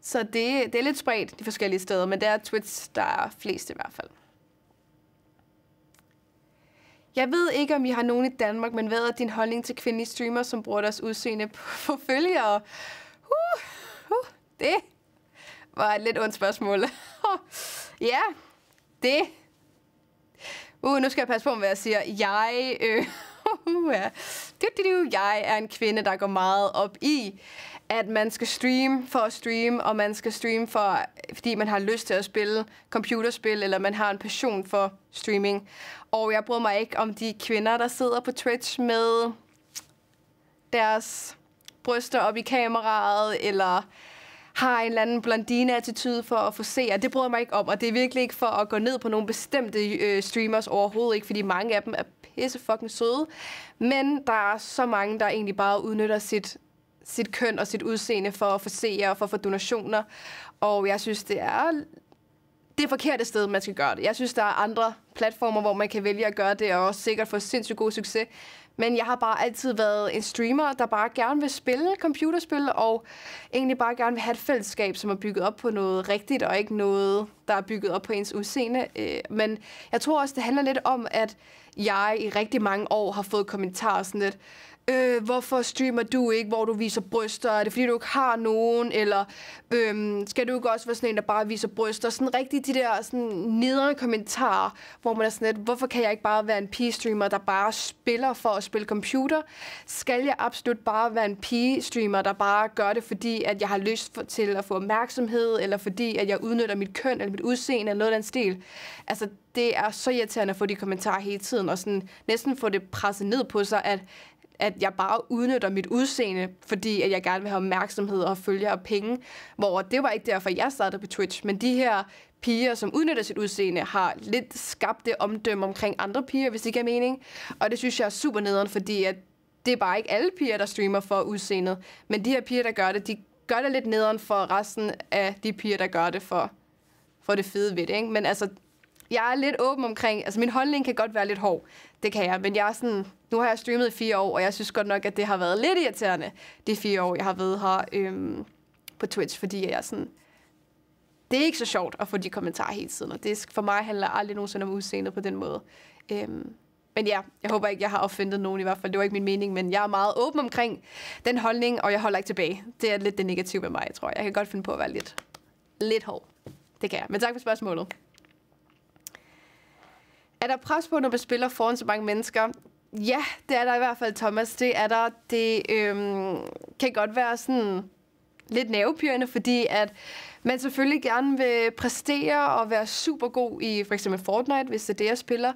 Så det, det er lidt spredt de forskellige steder, men det er Twitch, der er flest i hvert fald. Jeg ved ikke, om I har nogen i Danmark, men hvad er din holdning til kvindelige streamere, som bruger deres udseende på <laughs> følgere? Uh, uh, det var et lidt ondt spørgsmål. <laughs> ja, det. Uh, nu skal jeg passe på, hvad jeg siger. Jeg, øh, <laughs> uh, ja. du, du, du, jeg er en kvinde, der går meget op i, at man skal streame for at streame, og man skal streame, for, fordi man har lyst til at spille computerspil, eller man har en passion for streaming. Og jeg bryder mig ikke om de kvinder, der sidder på Twitch med deres bryster op i kameraet, eller har en eller anden blondine-attitude for at få se, og det bryder mig ikke om, og det er virkelig ikke for at gå ned på nogle bestemte øh, streamers overhovedet ikke, fordi mange af dem er pisse fucking søde, men der er så mange, der egentlig bare udnytter sit, sit køn og sit udseende for at få se og for at få donationer, og jeg synes, det er det er forkerte sted, man skal gøre det. Jeg synes, der er andre platformer, hvor man kan vælge at gøre det, og også sikkert få sindssygt god succes. Men jeg har bare altid været en streamer, der bare gerne vil spille computerspil, og egentlig bare gerne vil have et fællesskab, som er bygget op på noget rigtigt, og ikke noget, der er bygget op på ens udseende. Øh, men jeg tror også, det handler lidt om, at jeg i rigtig mange år har fået kommentarer sådan lidt, øh, hvorfor streamer du ikke, hvor du viser bryster? Er det fordi, du ikke har nogen? Eller øh, skal du ikke også være sådan en, der bare viser bryster? Sådan rigtig de der sådan nedre kommentarer, hvor man er sådan lidt, hvorfor kan jeg ikke bare være en pige-streamer, der bare spiller for at spille computer? Skal jeg absolut bare være en pige-streamer, der bare gør det, fordi at jeg har lyst for, til at få opmærksomhed, eller fordi at jeg udnytter mit køn, eller mit udseende, eller noget af den stil? Altså, det er så irriterende at få de kommentarer hele tiden, og sådan næsten få det presset ned på sig, at at jeg bare udnytter mit udseende, fordi at jeg gerne vil have opmærksomhed og følge og penge. Hvor det var ikke derfor, jeg startede på Twitch, men de her piger, som udnytter sit udseende, har lidt skabt det omdømme omkring andre piger, hvis det er mening. Og det synes jeg er super nederen, fordi at det er bare ikke alle piger, der streamer for udseendet. Men de her piger, der gør det, de gør det lidt nederen for resten af de piger, der gør det for, for det fede ved det. Ikke? Men altså, jeg er lidt åben omkring, altså min holdning kan godt være lidt hård, det kan jeg, men jeg er sådan, nu har jeg streamet i fire år, og jeg synes godt nok, at det har været lidt irriterende, de fire år, jeg har været her øhm, på Twitch, fordi jeg er sådan, det er ikke så sjovt at få de kommentarer hele tiden, og det for mig handler aldrig nogensinde om udseendet på den måde. Øhm, men ja, jeg håber ikke, jeg har offentet nogen i hvert fald. Det var ikke min mening, men jeg er meget åben omkring den holdning, og jeg holder ikke tilbage. Det er lidt det negative ved mig, tror jeg. Jeg kan godt finde på at være lidt, lidt hård. Det kan jeg. Men tak for spørgsmålet. Er der pres på, når man spiller foran så mange mennesker? Ja, det er der i hvert fald, Thomas. Det er der. Det øhm, kan godt være sådan lidt nervepirrende, fordi at man selvfølgelig gerne vil præstere og være super god i for eksempel Fortnite, hvis det er det, jeg spiller.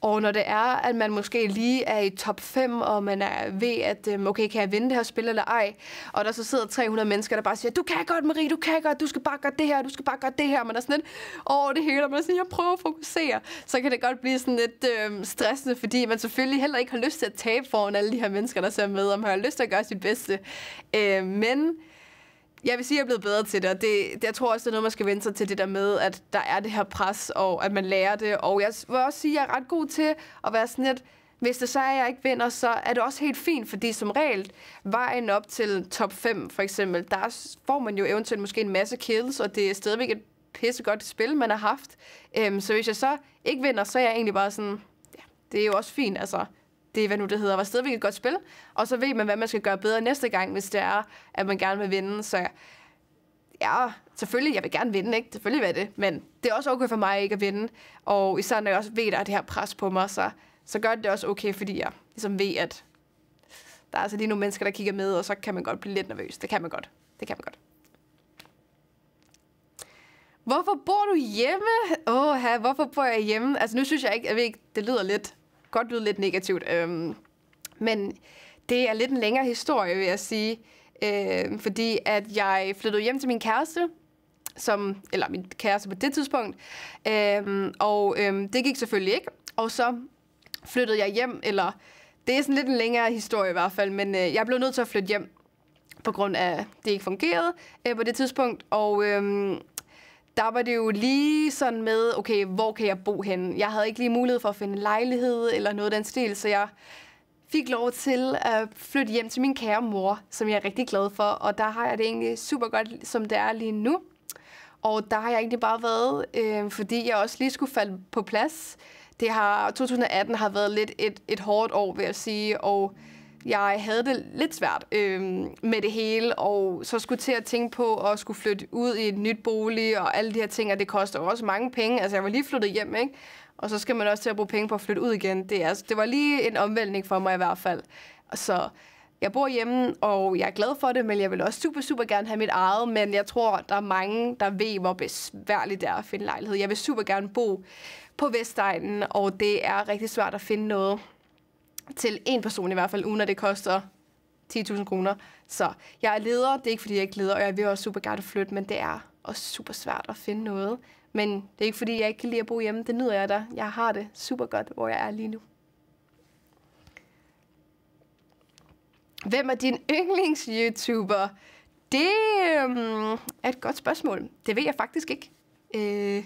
Og når det er, at man måske lige er i top 5, og man er ved, at øhm, okay, kan jeg vinde det her spil eller ej? Og der så sidder 300 mennesker, der bare siger, du kan godt, Marie, du kan godt, du skal bare gøre det her, du skal bare gøre det her. Man er sådan lidt over det hele, og man er sådan, jeg prøver at fokusere. Så kan det godt blive sådan lidt øh, stressende, fordi man selvfølgelig heller ikke har lyst til at tabe foran alle de her mennesker, der ser med, om man har lyst til at gøre sit bedste. Øh, men jeg vil sige, at jeg er blevet bedre til det, og det, jeg tror også, det er noget, man skal vende sig til, det der med, at der er det her pres, og at man lærer det, og jeg vil også sige, at jeg er ret god til at være sådan lidt, hvis det så er, at jeg ikke vinder, så er det også helt fint, fordi som regel, vejen op til top 5 for eksempel, der får man jo eventuelt måske en masse kills, og det er stadigvæk et pissegodt spil, man har haft. Øhm, så hvis jeg så ikke vinder, så er jeg egentlig bare sådan, ja, det er jo også fint, altså det, er, hvad nu det hedder, var stadigvæk et godt spil, og så ved man, hvad man skal gøre bedre næste gang, hvis det er, at man gerne vil vinde. Så ja, selvfølgelig, jeg vil gerne vinde, ikke? Selvfølgelig vil det, men det er også okay for mig ikke at vinde, og især når jeg også ved, at der er det her pres på mig, så, så gør det også okay, fordi jeg ligesom ved, at der er altså lige nogle mennesker, der kigger med, og så kan man godt blive lidt nervøs. Det kan man godt. Det kan man godt. Hvorfor bor du hjemme? Åh, oh, hvorfor bor jeg hjemme? Altså, nu synes jeg ikke, jeg ved ikke, det lyder lidt godt lyde lidt negativt. Øhm, men det er lidt en længere historie, vil jeg sige. Øh, fordi at jeg flyttede hjem til min kæreste, som, eller min kæreste på det tidspunkt. Øh, og øh, det gik selvfølgelig ikke. Og så flyttede jeg hjem, eller det er sådan lidt en længere historie i hvert fald, men øh, jeg blev nødt til at flytte hjem på grund af, at det ikke fungerede øh, på det tidspunkt. Og øh, der var det jo lige sådan med, okay, hvor kan jeg bo henne? Jeg havde ikke lige mulighed for at finde lejlighed eller noget af den stil, så jeg fik lov til at flytte hjem til min kære mor, som jeg er rigtig glad for, og der har jeg det egentlig super godt, som det er lige nu. Og der har jeg egentlig bare været, øh, fordi jeg også lige skulle falde på plads. Det har, 2018 har været lidt et, et hårdt år, vil jeg sige, og jeg havde det lidt svært øh, med det hele, og så skulle til at tænke på at skulle flytte ud i et nyt bolig og alle de her ting, og det koster også mange penge. Altså, jeg var lige flyttet hjem, ikke? Og så skal man også til at bruge penge på at flytte ud igen. Det, er, altså, det var lige en omvæltning for mig i hvert fald. Så jeg bor hjemme, og jeg er glad for det, men jeg vil også super, super gerne have mit eget. Men jeg tror, der er mange, der ved, hvor besværligt det er at finde lejlighed. Jeg vil super gerne bo på Vestegnen, og det er rigtig svært at finde noget til en person i hvert fald, uden at det koster 10.000 kroner. Så jeg er leder, det er ikke fordi, jeg ikke leder, og jeg vil også super gerne flytte, men det er også super svært at finde noget. Men det er ikke fordi, jeg ikke kan lide at bo hjemme, det nyder jeg da. Jeg har det super godt, hvor jeg er lige nu. Hvem er din yndlings-YouTuber? Det um, er et godt spørgsmål. Det ved jeg faktisk ikke. Øh,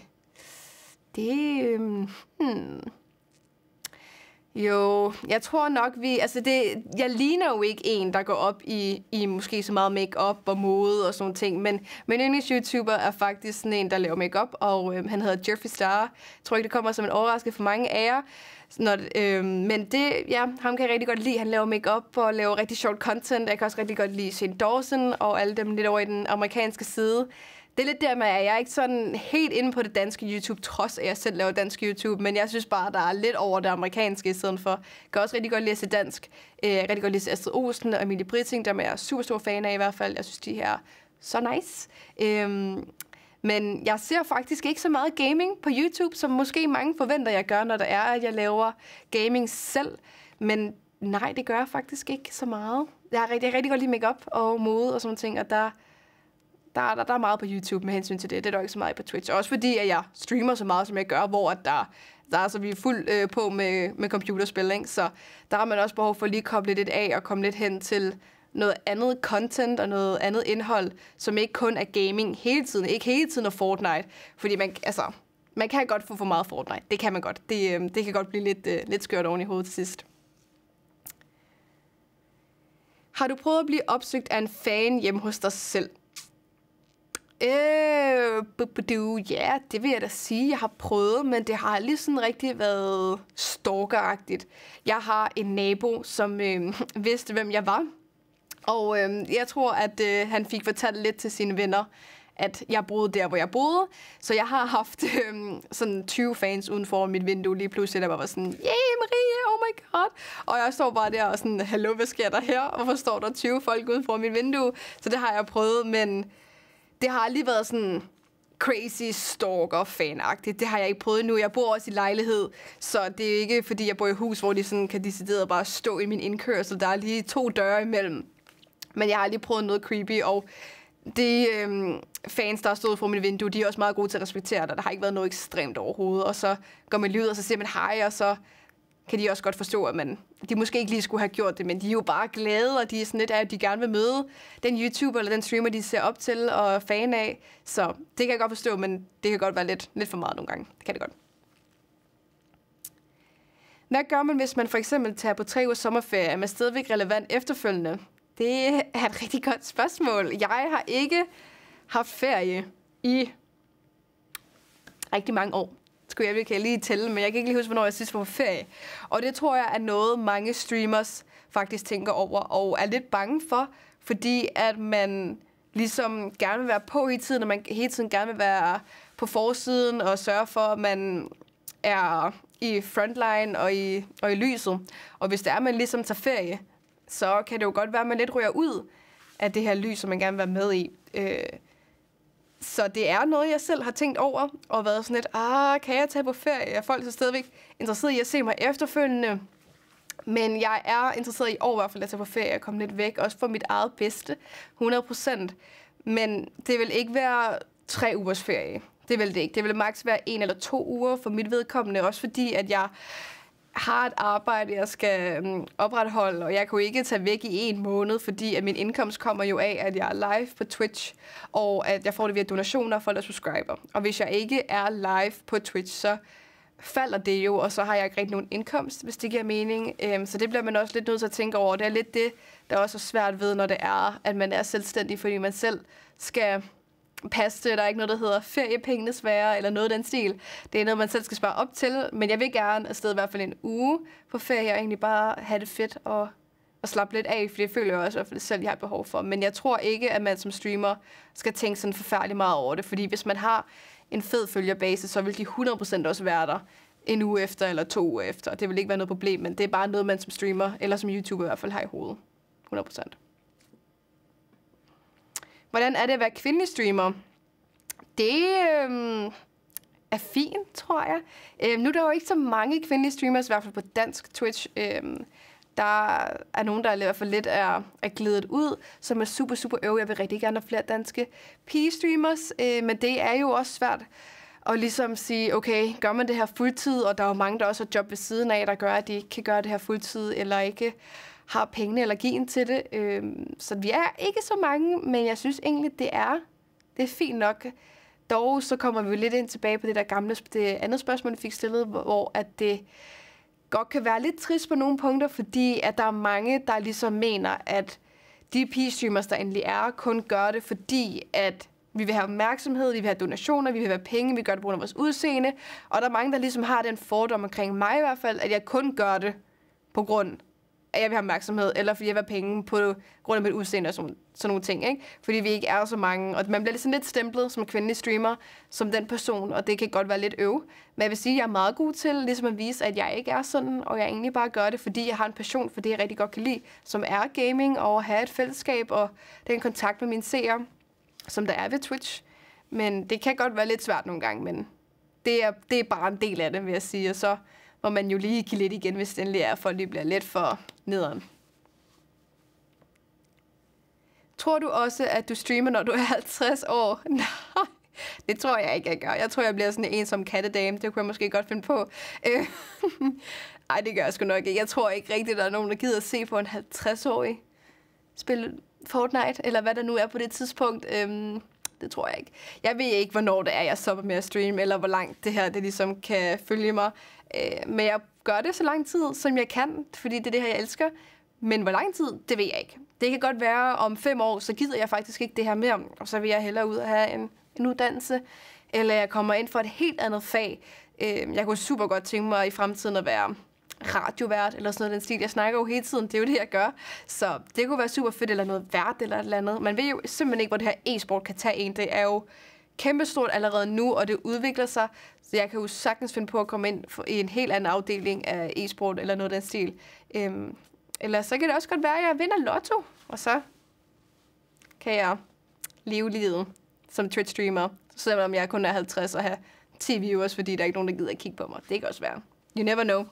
det... Um, hmm. Jo, jeg tror nok, vi... Altså, det, jeg ligner jo ikke en, der går op i, i måske så meget makeup og mode og sådan ting, men min yndlings-YouTuber er faktisk sådan en, der laver makeup, og øh, han hedder Jeffrey Star. Jeg tror ikke, det kommer som en overraskelse for mange af jer. Når, øh, men det, ja, ham kan jeg rigtig godt lide. Han laver makeup og laver rigtig sjovt content. Jeg kan også rigtig godt lide Shane Dawson og alle dem lidt over i den amerikanske side det er lidt der med, at jeg er ikke sådan helt inde på det danske YouTube, trods at jeg selv laver dansk YouTube, men jeg synes bare, der er lidt over det amerikanske i stedet for. Jeg kan også rigtig godt læse dansk. Øh, jeg kan rigtig godt læse Astrid Olsen og Emilie Britting, der er jeg super stor fan af i hvert fald. Jeg synes, de her så nice. Øhm, men jeg ser faktisk ikke så meget gaming på YouTube, som måske mange forventer, jeg gør, når der er, at jeg laver gaming selv. Men nej, det gør jeg faktisk ikke så meget. Jeg er rigtig, rigtig godt lide makeup og mode og sådan ting, og der der, der, der er meget på YouTube med hensyn til det. Det er dog ikke så meget på Twitch. Også fordi, at jeg streamer så meget, som jeg gør, hvor at der, der er, så vi er fuld øh, på med, med computerspil. Ikke? Så der har man også behov for at lige at koble lidt af og komme lidt hen til noget andet content og noget andet indhold, som ikke kun er gaming hele tiden. Ikke hele tiden er Fortnite. Fordi man, altså, man kan godt få for meget Fortnite. Det kan man godt. Det, øh, det kan godt blive lidt, øh, lidt skørt oven i hovedet til sidst. Har du prøvet at blive opsøgt af en fan hjemme hos dig selv? Øh, bu ja, det vil jeg da sige. Jeg har prøvet, men det har lige sådan rigtig været stalkeragtigt. Jeg har en nabo, som øh, <laughs> vidste, hvem jeg var. Og øh, jeg tror, at øh, han fik fortalt lidt til sine venner, at jeg boede der, hvor jeg boede. Så jeg har haft <laughs> øh, sådan 20 fans uden for mit vindue lige pludselig, der var sådan, yeah, Marie, oh my god. Og jeg står bare der og sådan, hallo, hvad sker der her? Hvorfor står der 20 folk uden for mit vindue? Så det har jeg prøvet, men det har aldrig været sådan crazy stalker fan -agtigt. Det har jeg ikke prøvet nu. Jeg bor også i lejlighed, så det er ikke, fordi jeg bor i hus, hvor de sådan kan decideret bare stå i min indkørsel. Der er lige to døre imellem. Men jeg har aldrig prøvet noget creepy, og de øhm, fans, der har stået for mit vindue, de er også meget gode til at respektere dig. Der har ikke været noget ekstremt overhovedet. Og så går man lige ud, og så siger man hej, og så kan de også godt forstå, at man, de måske ikke lige skulle have gjort det, men de er jo bare glade, og de er sådan lidt af, at de gerne vil møde den YouTuber eller den streamer, de ser op til og er fan af. Så det kan jeg godt forstå, men det kan godt være lidt, lidt for meget nogle gange. Det kan det godt. Hvad gør man, hvis man for eksempel tager på tre ugers sommerferie? Er man stadigvæk relevant efterfølgende? Det er et rigtig godt spørgsmål. Jeg har ikke haft ferie i rigtig mange år skulle jeg, kan lige tælle, men jeg kan ikke lige huske, hvornår jeg sidst var på ferie. Og det tror jeg er noget, mange streamers faktisk tænker over og er lidt bange for, fordi at man ligesom gerne vil være på hele tiden, og man hele tiden gerne vil være på forsiden og sørge for, at man er i frontline og i, og i lyset. Og hvis det er, at man ligesom tager ferie, så kan det jo godt være, at man lidt ryger ud af det her lys, som man gerne vil være med i. Øh, så det er noget, jeg selv har tænkt over, og været sådan lidt, ah, kan jeg tage på ferie? Er folk så stadigvæk interesseret i at se mig efterfølgende? Men jeg er interesseret i år i hvert fald at tage på ferie og komme lidt væk, også for mit eget bedste, 100 procent. Men det vil ikke være tre ugers ferie. Det vil det ikke. Det vil maks være en eller to uger for mit vedkommende, også fordi at jeg har et arbejde, jeg skal mm, opretholde, og jeg kunne ikke tage væk i en måned, fordi at min indkomst kommer jo af, at jeg er live på Twitch, og at jeg får det via donationer for der subscriber. Og hvis jeg ikke er live på Twitch, så falder det jo, og så har jeg ikke rigtig nogen indkomst, hvis det giver mening. Øhm, så det bliver man også lidt nødt til at tænke over. Det er lidt det, der også er svært ved, når det er, at man er selvstændig, fordi man selv skal pas det. Der er ikke noget, der hedder feriepengenes værre eller noget af den stil. Det er noget, man selv skal spare op til, men jeg vil gerne afsted i hvert fald en uge på ferie og egentlig bare have det fedt og, og slappe lidt af, for det føler jeg også, at det selv jeg har behov for. Men jeg tror ikke, at man som streamer skal tænke sådan forfærdelig meget over det, fordi hvis man har en fed følgerbase, så vil de 100% også være der en uge efter eller to uger efter. Det vil ikke være noget problem, men det er bare noget, man som streamer eller som YouTuber i hvert fald har i hovedet. 100%. Hvordan er det at være kvindelig streamer? Det øh, er fint, tror jeg. Øh, nu er der jo ikke så mange kvindelige streamers, i hvert fald på dansk Twitch. Øh, der er nogen, der i hvert fald lidt er, er glædet ud, som er super, super øv. Jeg vil rigtig gerne have flere danske pige-streamers, øh, men det er jo også svært at ligesom sige, okay, gør man det her fuldtid, og der er jo mange, der også har job ved siden af, der gør, at de ikke kan gøre det her fuldtid, eller ikke har pengene eller gen til det. Øh, så vi er ikke så mange, men jeg synes egentlig, det er, det er fint nok. Dog så kommer vi lidt ind tilbage på det der gamle, det andet spørgsmål, vi fik stillet, hvor at det godt kan være lidt trist på nogle punkter, fordi at der er mange, der ligesom mener, at de pigestreamers, der endelig er, kun gør det, fordi at vi vil have opmærksomhed, vi vil have donationer, vi vil have penge, vi gør det på grund af vores udseende. Og der er mange, der ligesom har den fordom omkring mig i hvert fald, at jeg kun gør det på grund at jeg vil have opmærksomhed, eller fordi jeg vil have penge på grund af mit udseende og sådan, sådan nogle ting. Ikke? Fordi vi ikke er så mange, og man bliver sådan lidt stemplet som kvindelig streamer, som den person, og det kan godt være lidt øv. Men jeg vil sige, at jeg er meget god til ligesom at vise, at jeg ikke er sådan, og jeg egentlig bare gør det, fordi jeg har en passion for det, jeg rigtig godt kan lide, som er gaming, og at have et fællesskab, og den kontakt med mine seere, som der er ved Twitch. Men det kan godt være lidt svært nogle gange, men det er, det er bare en del af det, vil jeg sige. Og så må man jo lige give lidt igen, hvis det endelig er, for det bliver lidt for nederen. Tror du også, at du streamer, når du er 50 år? <laughs> Nej, det tror jeg ikke, jeg gør. Jeg tror, jeg bliver sådan en som kattedame. Det kunne jeg måske godt finde på. Øh. <laughs> Ej, det gør jeg sgu nok ikke. Jeg tror ikke rigtigt, der er nogen, der gider at se på en 50-årig spille Fortnite, eller hvad der nu er på det tidspunkt. Øhm, det tror jeg ikke. Jeg ved ikke, hvornår det er, jeg stopper med at streame, eller hvor langt det her det ligesom kan følge mig. Øh, men jeg gøre det så lang tid, som jeg kan, fordi det er det her, jeg elsker. Men hvor lang tid, det ved jeg ikke. Det kan godt være, om fem år, så gider jeg faktisk ikke det her mere, og så vil jeg hellere ud og have en, en uddannelse, eller jeg kommer ind for et helt andet fag. Øh, jeg kunne super godt tænke mig i fremtiden at være radiovært, eller sådan noget den stil. Jeg snakker jo hele tiden, det er jo det, jeg gør. Så det kunne være super fedt, eller noget vært, eller et eller andet. Man ved jo simpelthen ikke, hvor det her e-sport kan tage en. Det er jo kæmpestort allerede nu, og det udvikler sig. Så jeg kan jo sagtens finde på at komme ind i en helt anden afdeling af e-sport eller noget af den stil. Øhm, eller så kan det også godt være, at jeg vinder lotto, og så kan jeg leve livet som Twitch-streamer, selvom jeg kun er 50 og har 10 viewers, fordi der er ikke nogen, der gider at kigge på mig. Det kan også være. You never know.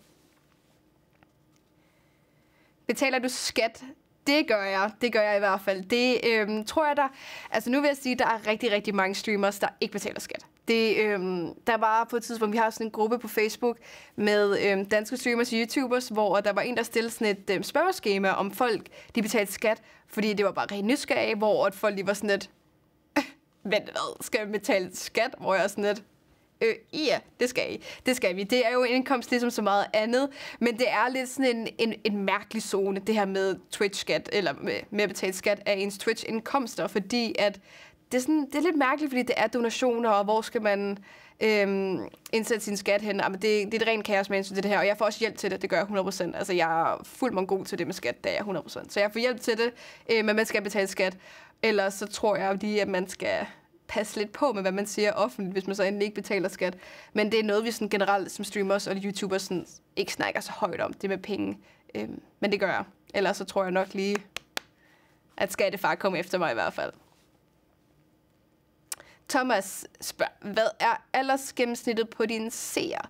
Betaler du skat det gør jeg. Det gør jeg i hvert fald. Det øhm, tror jeg, der... Altså nu vil jeg sige, at der er rigtig, rigtig mange streamers, der ikke betaler skat. Det, øhm, der var på et tidspunkt, vi har sådan en gruppe på Facebook med øhm, danske streamers og YouTubers, hvor der var en, der stillede sådan et øhm, spørgeskema om folk, de betalte skat, fordi det var bare rent nysgerrige, hvor at folk lige var sådan lidt, øh, vent hvad, skal jeg betale skat? Hvor jeg sådan lidt, Øh, ja, det skal I. Det skal vi. Det er jo indkomst ligesom så meget andet, men det er lidt sådan en, en, en mærkelig zone, det her med Twitch-skat, eller med, med at betale skat af ens Twitch-indkomster, fordi at det er, sådan, det er lidt mærkeligt, fordi det er donationer, og hvor skal man øhm, indsætte sin skat hen? Jamen, det, det er et rent kaos med det her, og jeg får også hjælp til det, det gør jeg 100%. Altså, jeg er fuldt god til det med skat, det er jeg 100%. Så jeg får hjælp til det, øh, men man skal betale skat. Ellers så tror jeg lige, at man skal passe lidt på med, hvad man siger offentligt, hvis man så endelig ikke betaler skat. Men det er noget, vi sådan generelt som streamers og YouTubers sådan, ikke snakker så højt om, det med penge. Øhm, men det gør jeg. Ellers så tror jeg nok lige, at skattefar kommer efter mig i hvert fald. Thomas spørger, hvad er aldersgennemsnittet på dine seere?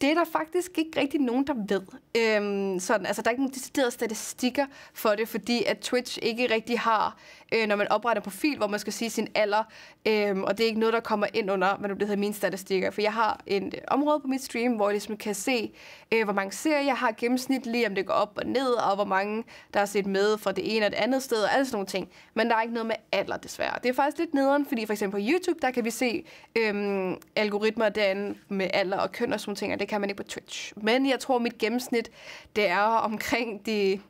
Det er der faktisk ikke rigtig nogen, der ved. Øhm, sådan, altså, der er ikke nogen deciderede statistikker for det, fordi at Twitch ikke rigtig har, øh, når man opretter en profil, hvor man skal sige sin alder, øhm, og det er ikke noget, der kommer ind under, hvad det hedder, mine statistikker. For jeg har et øh, område på mit stream, hvor jeg ligesom kan se, øh, hvor mange serier jeg har gennemsnit, lige om det går op og ned, og hvor mange, der har set med fra det ene og det andet sted, og alle sådan nogle ting. Men der er ikke noget med alder, desværre. Det er faktisk lidt nederen, fordi for eksempel på YouTube, der kan vi se øh, algoritmer derinde med alder og køn og sådan nogle ting, og det det kan man ikke på Twitch. Men jeg tror, mit gennemsnit, det er omkring de...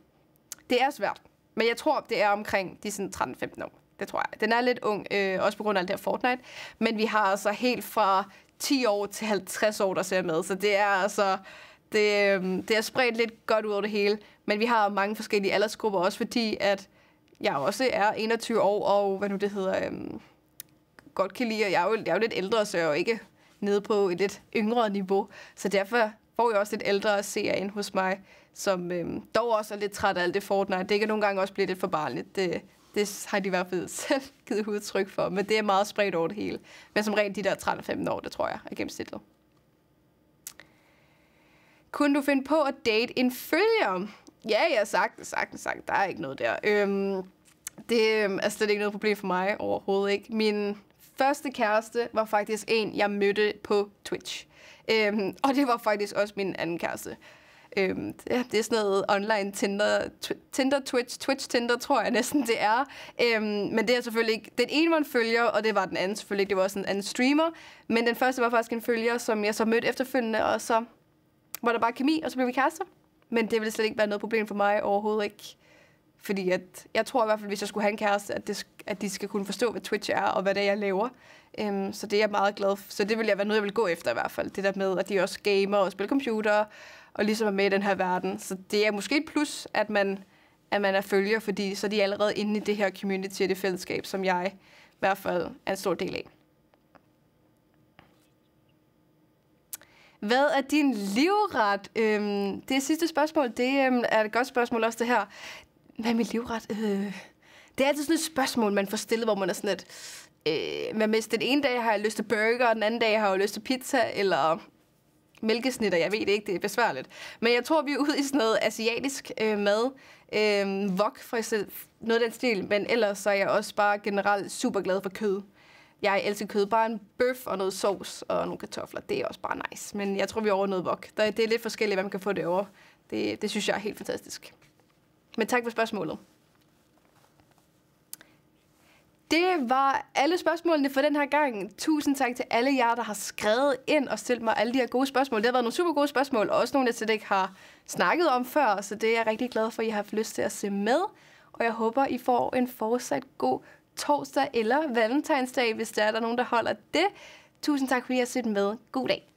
Det er svært. Men jeg tror, det er omkring de sådan 13-15 år. Det tror jeg. Den er lidt ung, øh, også på grund af alt det her Fortnite. Men vi har altså helt fra 10 år til 50 år, der ser med. Så det er altså... Det, øh, det er spredt lidt godt ud over det hele. Men vi har mange forskellige aldersgrupper, også fordi at jeg også er 21 år, og hvad nu det hedder... Øh, godt kan lide, og jeg er jo, jeg er jo lidt ældre, så jeg er jo ikke nede på et lidt yngre niveau. Så derfor får jeg også lidt ældre seere ind hos mig, som øh, dog også er lidt træt af alt det Fortnite. Det kan nogle gange også blive lidt for barnligt. Det, det har de i hvert fald <laughs> selv givet udtryk for, men det er meget spredt over det hele. Men som regel de der 13-15 år, det tror jeg, er gennemsnittet. Kunne du finde på at date en følger? Ja, jeg har sagt det, sagt, sagt Der er ikke noget der. Øhm, det øhm, er slet ikke noget problem for mig overhovedet ikke. Min første kæreste var faktisk en, jeg mødte på Twitch. Øhm, og det var faktisk også min anden kæreste. Øhm, ja, det er sådan noget online Tinder, Tinder, Twitch, Twitch, Tinder, tror jeg næsten, det er. Øhm, men det er selvfølgelig ikke den ene, man følger, og det var den anden selvfølgelig ikke. Det var også en anden streamer. Men den første var faktisk en følger, som jeg så mødte efterfølgende, og så var der bare kemi, og så blev vi kærester. Men det ville slet ikke være noget problem for mig overhovedet ikke. Fordi at, jeg tror i hvert fald, hvis jeg skulle have en kæreste, at, det, at de skal kunne forstå, hvad Twitch er, og hvad det er, jeg laver. Øhm, så det er jeg meget glad for. Så det vil jeg være noget, jeg vil gå efter i hvert fald. Det der med, at de også gamer og spiller computer, og ligesom er med i den her verden. Så det er måske et plus, at man, at man er følger, fordi så er de allerede inde i det her community og det fællesskab, som jeg i hvert fald er en stor del af. Hvad er din livret? Øhm, det sidste spørgsmål, det øhm, er et godt spørgsmål også det her. Hvad er min livret? Øh, det er altid sådan et spørgsmål, man får stillet, hvor man er sådan et... Øh, hvad med, den ene dag har jeg lyst til burger, og den anden dag har jeg lyst til pizza, eller mælkesnitter. Jeg ved det ikke, det er besværligt. Men jeg tror, vi er ude i sådan noget asiatisk øh, mad. Øh, wok for eksempel, noget af den stil. Men ellers så er jeg også bare generelt super glad for kød. Jeg elsker kød. Bare en bøf og noget sovs og nogle kartofler. Det er også bare nice. Men jeg tror, vi er over noget wok. Der, det er lidt forskelligt, hvad man kan få det over. Det, det synes jeg er helt fantastisk. Men tak for spørgsmålet. Det var alle spørgsmålene for den her gang. Tusind tak til alle jer, der har skrevet ind og stillet mig alle de her gode spørgsmål. Det har været nogle super gode spørgsmål, og også nogle, jeg slet ikke har snakket om før, så det er jeg rigtig glad for, at I har haft lyst til at se med. Og jeg håber, I får en fortsat god torsdag eller valentinsdag, hvis der er der nogen, der holder det. Tusind tak, fordi I har set med. God dag.